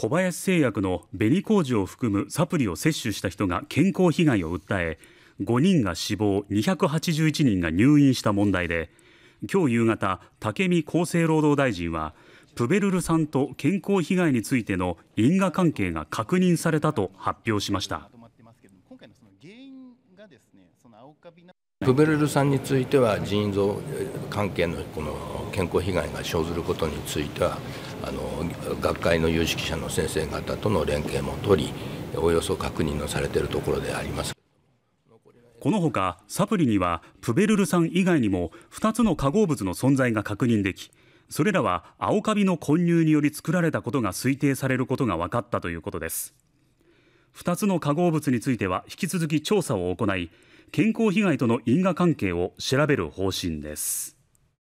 小林製薬の紅麹を含むサプリを摂取した人が健康被害を訴え5人が死亡281人が入院した問題で今日夕方武見厚生労働大臣はプベルルさんと健康被害についての因果関係が確認されたと発表しましたプベルルさんについては腎臓関係のこの健康被害が生ずることについてはあの学会の有識者の先生方との連携も取りおよそ確認のされているところでありますこのほかサプリにはプベルル酸以外にも2つの化合物の存在が確認できそれらは青カビの混入により作られたことが推定されることが分かったということです2つの化合物については引き続き調査を行い健康被害との因果関係を調べる方針です